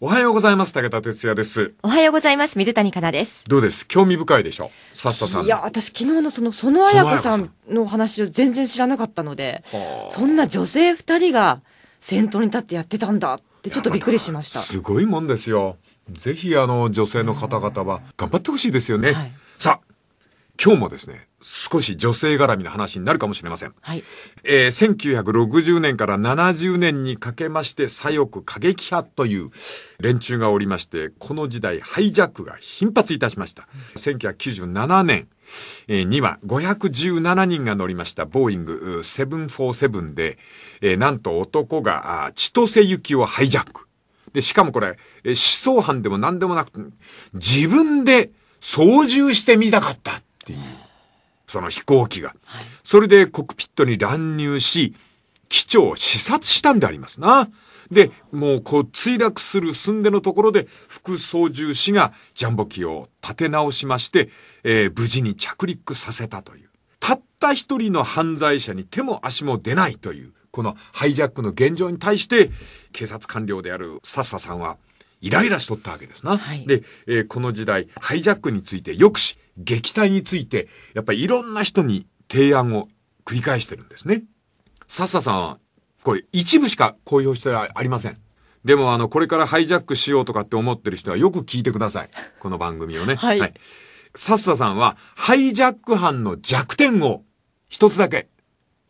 おはようございます。武田哲也です。おはようございます。水谷香奈です。どうです興味深いでしょうさっささん。いや、私昨日のその、その綾子さんの話を全然知らなかったので、そんな女性二人が先頭に立ってやってたんだってちょっとびっくりしました。ま、すごいもんですよ。ぜひあの、女性の方々は頑張ってほしいですよね。はい、さあ、今日もですね、少し女性絡みの話になるかもしれません。はい。えー、1960年から70年にかけまして、左翼過激派という連中がおりまして、この時代、ハイジャックが頻発いたしました。1997年、えー、には517人が乗りましたボーイング747で、えー、なんと男が千歳行きをハイジャック。で、しかもこれ、え思想犯でも何でもなく、自分で操縦してみたかったっていう。その飛行機が。はい、それでコクピットに乱入し、機長を視察したんでありますな。で、もうこう墜落する寸でのところで副操縦士がジャンボ機を立て直しまして、えー、無事に着陸させたという。たった一人の犯罪者に手も足も出ないという、このハイジャックの現状に対して、警察官僚であるサッサさんはイライラしとったわけですな。はい、で、えー、この時代、ハイジャックについて抑止、撃退について、やっぱりいろんな人に提案を繰り返してるんですね。サさんは、これ一部しか公表してありません。でもあの、これからハイジャックしようとかって思ってる人はよく聞いてください。この番組をね。はい。はい、サさんは、ハイジャック犯の弱点を一つだけ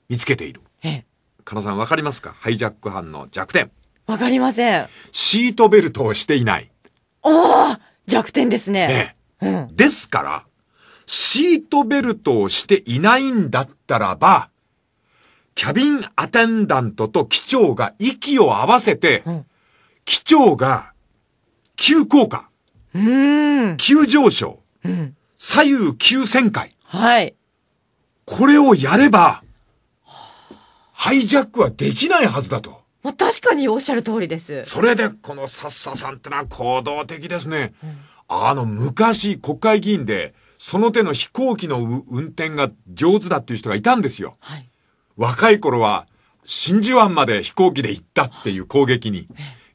見つけている。ええ。カナさんわかりますかハイジャック犯の弱点。わかりません。シートベルトをしていない。おあ弱点ですね。え。うん、ですから、シートベルトをしていないんだったらば、キャビンアテンダントと機長が息を合わせて、うん、機長が急降下、急上昇、うん、左右急旋回。はい。これをやれば、ハイジャックはできないはずだと。まあ、確かにおっしゃる通りです。それで、このサッサさんってのは行動的ですね。うん、あの、昔、国会議員で、その手の飛行機の運転が上手だっていう人がいたんですよ。はい、若い頃は、真珠湾まで飛行機で行ったっていう攻撃に、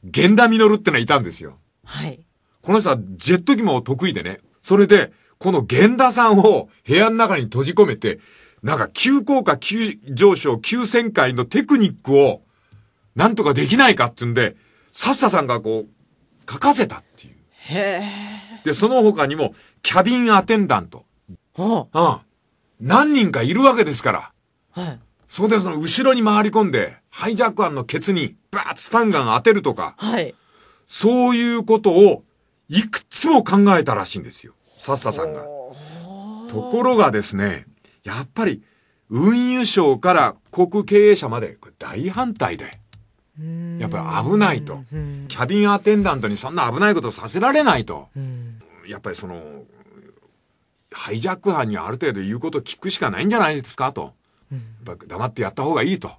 源田実ってのはいたんですよ。はい。この人はジェット機も得意でね。それで、この源田さんを部屋の中に閉じ込めて、なんか急降下、急上昇、急旋回のテクニックを、なんとかできないかってんで、さっささんがこう、書かせたっていう。へで、その他にも、キャビンアテンダント。はあ、うん。何人かいるわけですから。はい。そこでその後ろに回り込んで、ハイジャック案のケツに、バーッとスタンガン当てるとか。はい。そういうことを、いくつも考えたらしいんですよ。サッサさんが。ところがですね、やっぱり、運輸省から国経営者まで、大反対で。やっぱり危ないと、キャビンアテンダントにそんな危ないことさせられないと、やっぱりそのハイジャック犯にある程度言うこと聞くしかないんじゃないですかと、やっぱ黙ってやった方がいいと、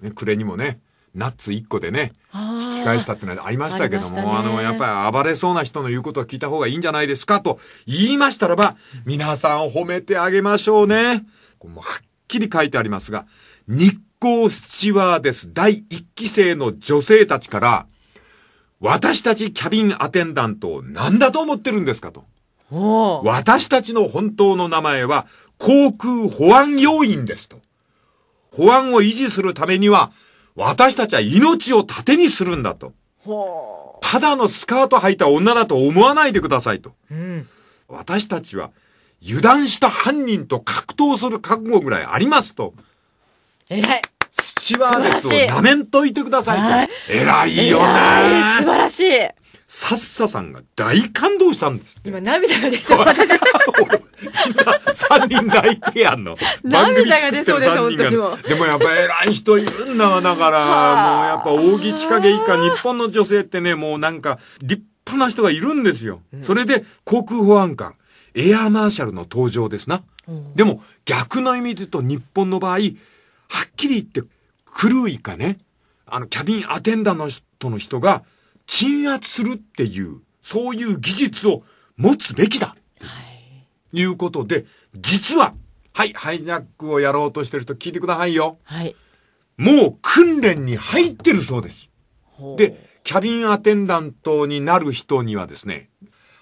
ね、暮れにもねナッツ1個でね引き返したってのはありましたけどもあ、ね,、のやっぱり暴れそうな人の言うことを聞いた方がいいんじゃないですかと言いましたらば皆さんを褒めてあげましょうね。こうもはっきり書いてありますが行スチュワーデス第1期生の女性たちから、私たちキャビンアテンダントを何だと思ってるんですかと。私たちの本当の名前は航空保安要員ですと。保安を維持するためには、私たちは命を盾にするんだと。ただのスカート履いた女だと思わないでくださいと。うん、私たちは油断した犯人と格闘する覚悟ぐらいありますと。えらい。チワーレスをやめんといてくださいえらい、偉いよね。素晴らしい。さっささんが大感動したんです今涙が出そう。3 人泣いてやんの。涙が出そうです、本当にも。でもやっぱ偉い人いるんだわ、だから、もうやっぱ扇千景以下、日本の女性ってね、もうなんか立派な人がいるんですよ。うん、それで、航空保安官、エアマーシャルの登場ですな。うん、でも、逆の意味で言うと、日本の場合、はっきり言ってクルーね、あの、キャビンアテンダントの人が鎮圧するっていう、そういう技術を持つべきだ。い。いうことで、実は、はい、ハイジャックをやろうとしてる人聞いてくださいよ。はい。もう訓練に入ってるそうです。で、キャビンアテンダントになる人にはですね、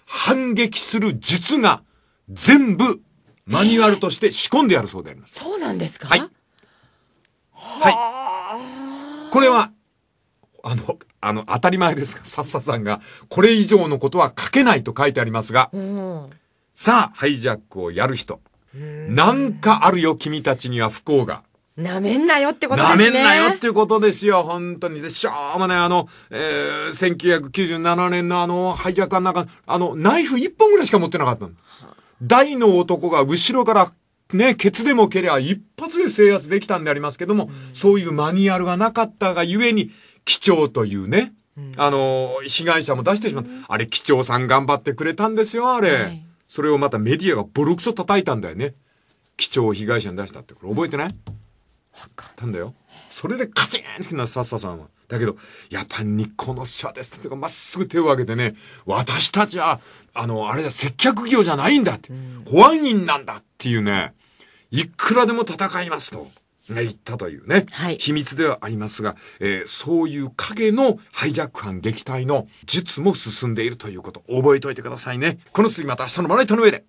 反撃する術が全部マニュアルとして仕込んでやるそうであります。そうなんですかはい。れは、あの、あの、当たり前ですが、さっささんが、これ以上のことは書けないと書いてありますが、うん、さあ、ハイジャックをやる人、なんかあるよ、君たちには不幸が。なめんなよってことですね。なめんなよってことですよ、本当に。で、しょうもね、あの、えー、1997年のあの、ハイジャックの中、あの、ナイフ1本ぐらいしか持ってなかったの。大の男が後ろからね、ケツでも蹴りゃ一発で制圧できたんでありますけども、そういうマニュアルがなかったがゆえに、貴重というね、あの、被害者も出してしまった。あれ、貴重さん頑張ってくれたんですよ、あれ。はい、それをまたメディアがボロクソ叩いたんだよね。貴重被害者に出したって、これ覚えてないかったんだよ。それでカチンってなさっささんは。だけど、やっぱ日光の社ですってか、まっすぐ手を挙げてね、私たちは、あの、あれだ、接客業じゃないんだって、保安員なんだっていうね、いくらでも戦いますと。言ったというね、はい、秘密ではありますが、えー、そういう影のハイジャック犯撃退の術も進んでいるということ覚えておいてくださいね。この次また明日のまな板の上で。